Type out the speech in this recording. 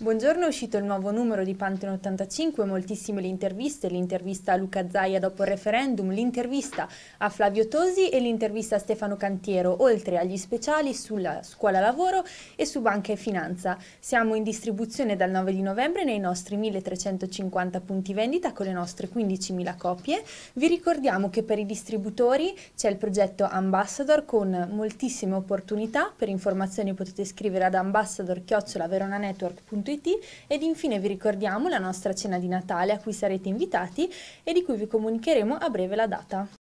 Buongiorno, è uscito il nuovo numero di Pantheon 85, moltissime le interviste, l'intervista a Luca Zaia dopo il referendum, l'intervista a Flavio Tosi e l'intervista a Stefano Cantiero, oltre agli speciali sulla scuola lavoro e su banca e finanza. Siamo in distribuzione dal 9 di novembre nei nostri 1350 punti vendita con le nostre 15.000 copie. Vi ricordiamo che per i distributori c'è il progetto Ambassador con moltissime opportunità, per informazioni potete scrivere ad ambassador Nutriti ed infine vi ricordiamo la nostra cena di Natale a cui sarete invitati e di cui vi comunicheremo a breve la data.